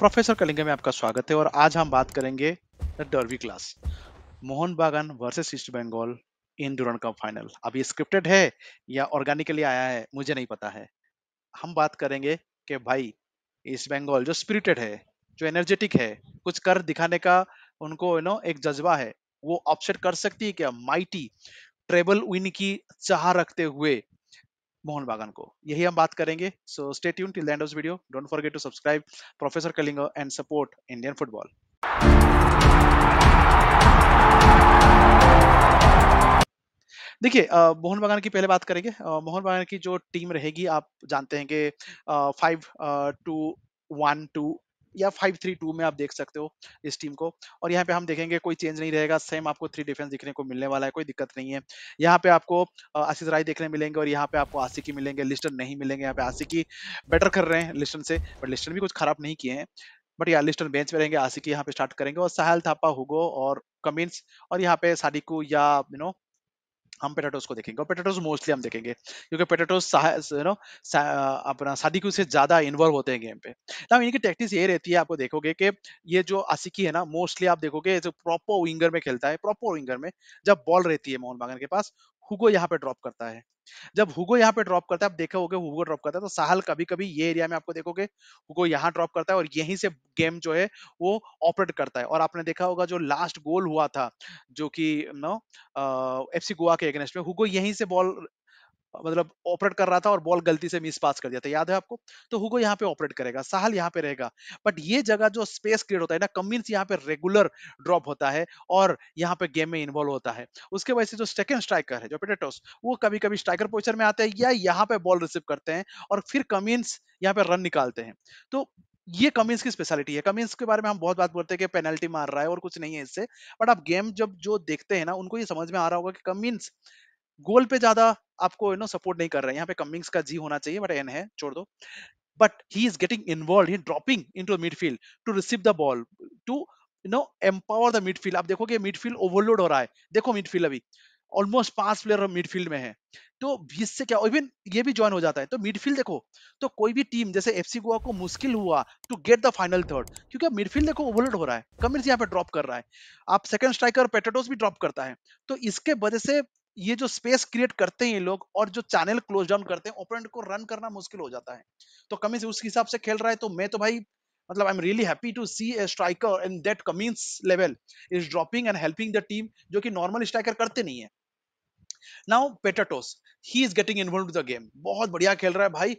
Professor Kalinga में आपका स्वागत है और आज हम बात करेंगे turvy class Mohun Bagan versus East Bengal in Durand cup final अब ये स्क्रिप्टेड है या ऑर्गेनिकली आया है मुझे नहीं पता है हम बात करेंगे कि भाई ईस्ट बंगाल जो स्पिरिटेड है जो एनर्जेटिक है कुछ कर दिखाने का उनको यू नो एक जज्बा है वो ऑप्शन कर सकती है क्या माइटी ट्रेबल विन की चाह रखते हुए मोहन बागान को यही हम बात करेंगे so stay tuned till the end of video don't forget to subscribe professor कलिंगो एंड सपोर्ट इंडियन फुटबॉल देखिए मोहन बागान की पहले बात करेंगे मोहन बागान की जो टीम रहेगी आप जानते हैं कि फाइव टू वन टू या फाइव थ्री टू में आप देख सकते हो इस टीम को और यहाँ पे हम देखेंगे कोई चेंज नहीं रहेगा सेम आपको थ्री डिफेंस दिखने को मिलने वाला है कोई दिक्कत नहीं है यहाँ पे आपको आशीष राय देखने मिलेंगे और यहाँ पे आपको आसिकी मिलेंगे लिस्टन नहीं मिलेंगे यहाँ पे आसिकी बेटर कर रहे हैं लिस्टन से बट लिस्टन भी कुछ खराब नहीं किए हैं बट या लिस्टन बेंच पे रहेंगे आसिकी यहाँ पे स्टार्ट करेंगे और साहल थापा हुगो और कमिन्स और यहाँ पे साडिकू या यू नो हम पेटाटोज को देखेंगे और पेटाटोज मोस्टली हम देखेंगे क्योंकि पेटाटोज यू नो अपना शादी से ज्यादा इन्वॉल्व होते हैं गेम पे ना इनकी टेक्टिस ये रहती है आपको देखोगे कि ये जो आसिकी है ना मोस्टली आप देखोगे जो प्रॉपर विंगर में खेलता है प्रॉपर विंगर में जब बॉल रहती है मोहन बागन के पास हुगो यहाँ पे ड्रॉप करता है जब हुगो यहाँ पे ड्रॉप करता है आप देखे होगे हुगो ड्रॉप करता है तो साहल कभी कभी ये एरिया में आपको देखोगे हुगो यहाँ ड्रॉप करता है और यहीं से गेम जो है वो ऑपरेट करता है और आपने देखा होगा जो लास्ट गोल हुआ था जो कि नो एफ गोवा के अगेंस्ट में हुगो यहीं से बॉल मतलब ऑपरेट कर रहा था और बॉल गलती से मिस पास कर दिया था याद है आपको तो हुगो यहाँ पे ऑपरेट करेगा साहल यहाँ पे रहेगा बट ये जगह जो स्पेस क्रिएट होता है ना कमिन्स यहाँ पे रेगुलर ड्रॉप होता है और यहाँ पे गेम में इन्वॉल्व होता है उसके वजह से जो सेकेंड स्ट्राइकर है जो पेटेटोस वो कभी कभी स्ट्राइकर पोजिशन में आते हैं या यहाँ पे बॉल रिसीव करते हैं और फिर कमिन्स यहाँ पे रन निकालते हैं तो ये कमिंस की स्पेशलिटी है कमिंस के बारे में हम बहुत बात बोलते हैं कि पेनल्टी मार रहा है और कुछ नहीं है इससे बट आप गेम जब जो देखते हैं ना उनको ये समझ में आ रहा होगा कि कमिंस गोल पे ज्यादा आपको यू नो सपोर्ट नहीं कर रहा है यहाँ पे कमिंग्स का जी होना चाहिए बट एन है छोड़ दो but he is getting involve in dropping in to midfield to receive the ball to you know empower the midfield आप देखोगे मिडफील्ड ओवरलोड हो रहा है देखो मिडफील्ड अभी ऑलमोस्ट पांच प्लेयर मिडफील्ड में है तो बीस से क्या इवन ये भी ज्वाइन हो जाता है तो मिडफील्ड देखो तो कोई भी टीम जैसे एफसी गोवा को मुश्किल हुआ to get the final third क्योंकि मिडफील्ड देखो ओवरलोड हो रहा है कमिंस यहाँ पे ड्रॉप कर रहा है आप सेकंड स्ट्राइकर पेटेटोस भी ड्रॉप करता है तो इसके वजह से ये जो स्पेस क्रिएट करते हैं ये लोग और जो चैनल क्लोज डाउन करते हैं ओपोनेंट को रन करना मुश्किल हो जाता है तो कमिंस उस हिसाब से खेल रहा है तो मैं तो भाई मतलब I am really happy to see a striker in that Cummings level is dropping and helping the team जो कि नॉर्मल स्ट्राइकर करते नहीं है now Petratos he is getting involve the game बहुत बढ़िया खेल रहा है भाई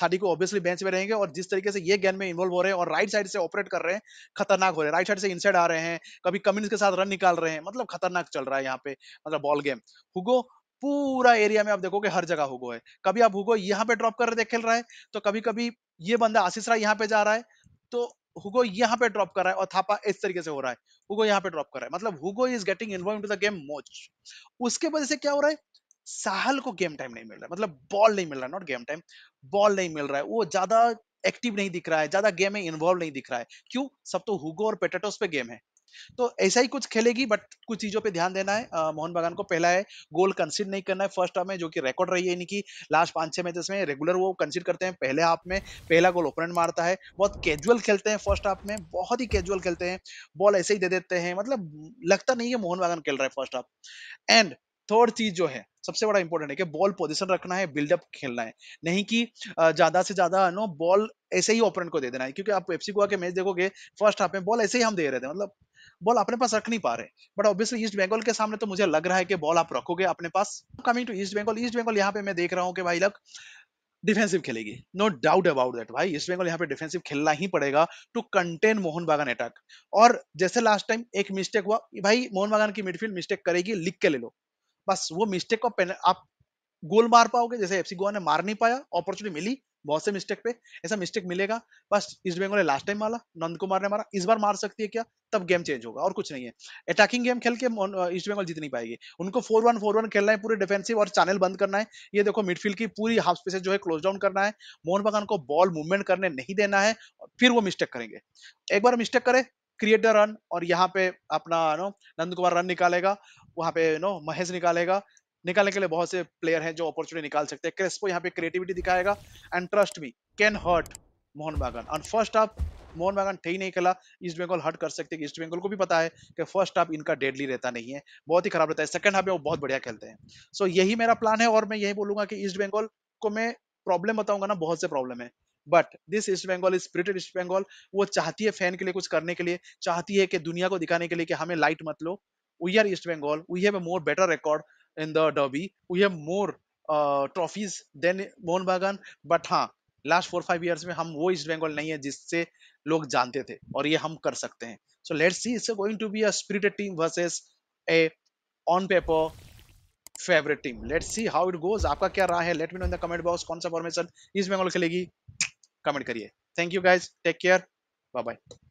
साडी को ऑब्वियसली बेंच में रहेंगे और जिस तरीके से ये गेम में इन्वॉल्व हो रहे हैं और राइट साइड से ऑपरेट कर रहे हैं खतरनाक हो रहे हैं राइट साइड से इनसाइड आ रहे हैं कभी कम्युनिस्ट के साथ रन निकाल रहे हैं मतलब खतरनाक चल रहा है यहाँ पे मतलब बॉल गेम हुगो पूरा एरिया में आप देखोगे हर जगह हुगो है कभी आप हुगो यहाँ पे ड्रॉप कर रहे खेल रहा है तो कभी कभी ये बंदा आशीष राय यहाँ पे जा रहा है तो हुगो यहाँ पे ड्रॉप कर रहा है और थापा इस तरीके से हो रहा है हुगो यहाँ पे ड्रॉप कर रहा है मतलब Hugo is getting involve to the game मोच उसके वजह से क्या हो रहा है साहल को गेम टाइम नहीं मिल रहा है मतलब बॉल नहीं मिल रहा है नॉट गेम टाइम बॉल नहीं मिल रहा है वो ज्यादा एक्टिव नहीं दिख रहा है ज्यादा गेम में इन्वॉल्व नहीं दिख रहा है क्यों सब तो हुगो और पेटेटोस पे गेम है तो ऐसा ही कुछ खेलेगी बट कुछ चीजों पे ध्यान देना है आ, मोहन बागान को पहला है गोल कंसिड नहीं करना है फर्स्ट हाफ में जो कि रिकॉर्ड रही है इनकी लास्ट पांच छह मैचेस में रेगुलर वो कंसिड करते हैं पहले हाफ में पहला गोल ओपोनेंट मारता है बहुत कैजुअल खेलते हैं फर्स्ट हाफ में बहुत ही कैजुअल खेलते हैं बॉल ऐसे ही दे देते हैं मतलब लगता नहीं है मोहन बागान खेल रहा है फर्स्ट हाफ एंड थर्ड चीज जो है सबसे बड़ा इंपॉर्टेंट है कि बॉल पोजीशन रखना है बिल्डअप खेलना है नहीं कि ज्यादा से ज्यादा नो बॉल ऐसे ही ओपनेंट को दे देना है क्योंकि आप एफसी गोवा के मैच देखोगे फर्स्ट हाफ में बॉल ऐसे ही हम दे रहे थे मतलब बॉल अपने पास रख नहीं पा रहे बट ऑब्वियसली ईस्ट बंगाल के सामने तो मुझे लग रहा है कि बॉल आप रखोगे अपने पास coming to East Bengal East Bengal यहाँ पे मैं देख रहा हूँ कि भाई लग डिफेंसिव खेलेगी नो डाउट अबाउट दैट भाई ईस्ट बंगाल यहाँ पे डिफेंसिव खेलना ही पड़ेगा टू कंटेन मोहन बागान अटैक और जैसे लास्ट टाइम एक मिस्टेक हुआ भाई मोहन बागान की मिडफील्ड मिस्टेक करेगी लिख के ले लो बस वो मिस्टेक को आप गोल मार पाओगे जैसे एफसी गोवा ने मार नहीं पाया अपॉर्चुनिटी मिली बहुत से मिस्टेक पे ऐसा मिस्टेक मिलेगा बस ईस्ट बंगाल ने लास्ट टाइम मारा नंद कुमार ने मारा इस बार मार सकती है क्या तब गेम चेंज होगा और कुछ नहीं है अटैकिंग गेम खेल के ईस्ट बंगाल uh, जीत नहीं पाएगी उनको फोर वन फोर वन खेलना है पूरे डिफेंसिव और चैनल बंद करना है ये देखो मिडफील्ड की पूरी हाफ स्पेस जो है क्लोज डाउन करना है मोहन बगान को बॉल मूवमेंट करने नहीं देना है फिर वो मिस्टेक करेंगे एक बार मिस्टेक करे क्रिएट रन और यहाँ पे अपना नो नंद कुमार रन निकालेगा वहां पे नो महेश निकालेगा निकालने के लिए बहुत से प्लेयर हैं जो अपॉर्चुनिटी निकाल सकते हैं क्रेस्पो यहाँ पे क्रिएटिविटी दिखाएगा एंड ट्रस्ट भी कैन हर्ट मोहन बागन और फर्स्ट हाफ मोहन बागन ठीक नहीं खेला ईस्ट बंगाल हट कर सकते ईस्ट बंगाल को भी पता है कि फर्स्ट हाफ इनका डेडली रहता नहीं है बहुत ही खराब रहता है सेकंड हाफ में वो बहुत बढ़िया खेलते हैं सो so, यही मेरा प्लान है और मैं यही बोलूंगा कि ईस्ट बंगाल को मैं प्रॉब्लम बताऊंगा ना बहुत से प्रॉब्लम है but this East Bengal is प्रिटेड ईस्ट बंगाल वो चाहती है फैन के लिए कुछ करने के लिए चाहती है कि दुनिया को दिखाने के लिए कि हमें लाइट मत लो we are East Bengal we have a more better record in the derby. We have more uh, trophies than Mohun Bagan but हाँ लास्ट फोर फाइव ईयर्स में हम वो ईस्ट बंगाल नहीं है जिससे लोग जानते थे और ये हम कर सकते हैं so let's see it's going to be a spirited team versus a on paper favourite team let's see how it goes आपका क्या रहा है let me know in the comment box कौन सा फॉर्मेशन ईस्ट बंगाल खेलेगी कमेंट करिए thank you guys take care bye bye